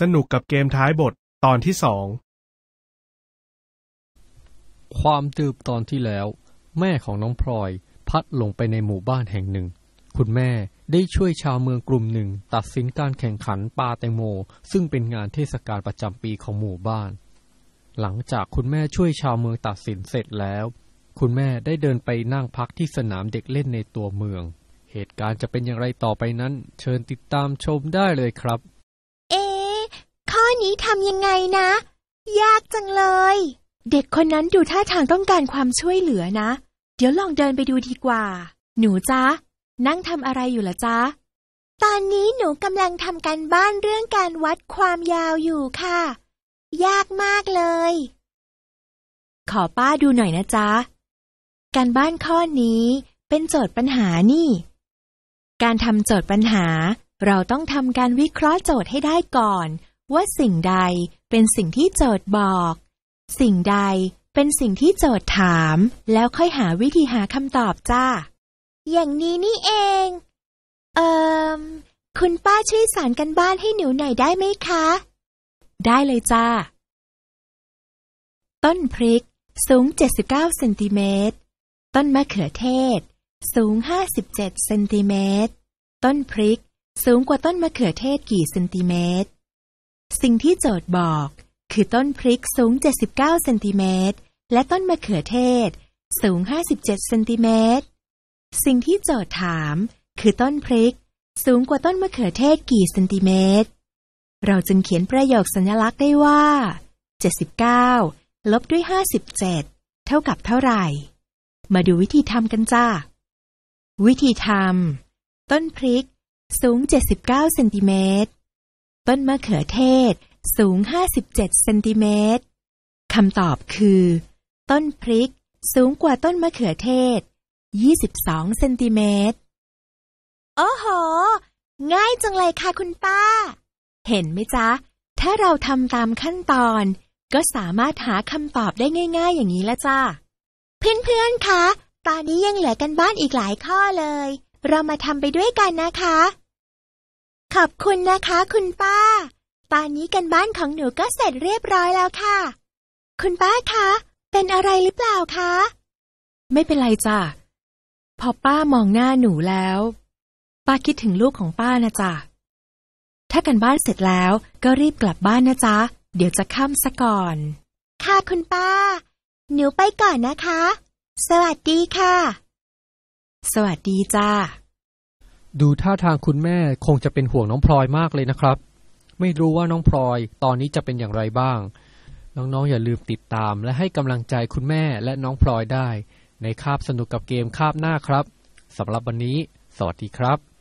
สนุกกับเกมท้ายบทตอนที่สอง ความตืบตอนที่แล้ว แม่ของน้องพลอย พัดลงไปในหมู่บ้านแห่งหนึ่ง คุณแม่ได้ช่วยชาวเมืองกลุ่มหนึ่งตัดสินการแข่งขันปลาแตงโม ซึ่งเป็นงานเทศกาลประจำปีของหมู่บ้าน หลังจากคุณแม่ช่วยชาวเมืองตัดสินเสร็จแล้ว คุณแม่ได้เดินไปนั่งพักที่สนามเด็กเล่นในตัวเมือง เหตุการณ์จะเป็นอย่างไรต่อไปนั้น เชิญติดตามชมได้เลยครับนี้ทำยังไงนะ ยากจังเลย เด็กคนนั้นดูท่าทางต้องการความช่วยเหลือนะ เดี๋ยวลองเดินไปดูดีกว่า หนูจ้านั่งทำอะไรอยู่ล่ะจ้าตอนนี้หนูกำลังทำการบ้านเรื่องการวัดความยาวอยู่ค่ะ ยากมากเลย ขอป้าดูหน่อยนะจ๊ะ การบ้านข้อนี้เป็นโจทย์ปัญหานี่ การทำโจทย์ปัญหา เราต้องทำการวิเคราะห์โจทย์ให้ได้ก่อนว่าสิ่งใดเป็นสิ่งที่โจทย์บอก สิ่งใดเป็นสิ่งที่โจทย์ถาม แล้วค่อยหาวิธีหาคำตอบจ้า อย่างนี้นี่เอง เอิมคุณป้าช่วยสอนกันบ้านให้หนูหน่อยได้ไหมคะ ได้เลยจ้า ต้นพริก สูง 79เซนติเมตร ต้น มะเขือเทศ สูง 57เซนติเมตร ต้นพริก สูงกว่าต้นมะเขือเทศกี่เซนติเมตรสิ่งที่โจทย์บอกคือต้นพริกสูง 79เซนติเมตรและต้นมะเขือเทศสูง57เซนติเมตรสิ่งที่โจทย์ถาม คือต้นพริกสูงกว่าต้นมะเขือเทศกี่เซนติเมตร เราจึงเขียนประโยคสัญลักษณ์ได้ว่า79ลบด้วย57เท่ากับเท่าไหร่ มาดูวิธีทำกันจ้า วิธีทำต้นพริกสูง 79เซนติเมตรต้นมะเขือเทศ สูง 57เซนติเมตรคำตอบคือ ต้นพริกสูงกว่าต้นมะเขือเทศ 22เซนติเมตร โอ้โห ง่ายจังเลยค่ะคุณป้า เห็นไหมจ๊ะ ถ้าเราทำตามขั้นตอน ก็สามารถหาคำตอบได้ง่ายๆ อย่างนี้ละจ้าเพื่อนๆคะตอนนี้ยังเหลือกันบ้านอีกหลายข้อเลย เรามาทำไปด้วยกันนะคะขอบคุณนะคะคุณป้าตอนนี้กันบ้านของหนูก็เสร็จเรียบร้อยแล้วค่ะ คุณป้าคะ เป็นอะไรหรือเปล่าคะ ไม่เป็นไรจ้ะ พอป้ามองหน้าหนูแล้ว ป้าคิดถึงลูกของป้านะจ๊ะถ้ากันบ้านเสร็จแล้วก็รีบกลับบ้านนะจ๊ะ เดี๋ยวจะข้ามซะก่อน ค่ะคุณป้า หนูไปก่อนนะคะ สวัสดีค่ะ สวัสดีจ้าดูท่าทางคุณแม่คงจะเป็นห่วงน้องพลอยมากเลยนะครับ ไม่รู้ว่าน้องพลอย ตอนนี้จะเป็นอย่างไรบ้าง น้องๆอย่าลืมติดตาม และให้กำลังใจคุณแม่และน้องพลอยได้ ในคาบสนุกกับเกมคาบหน้าครับ สำหรับวันนี้ สวัสดีครับ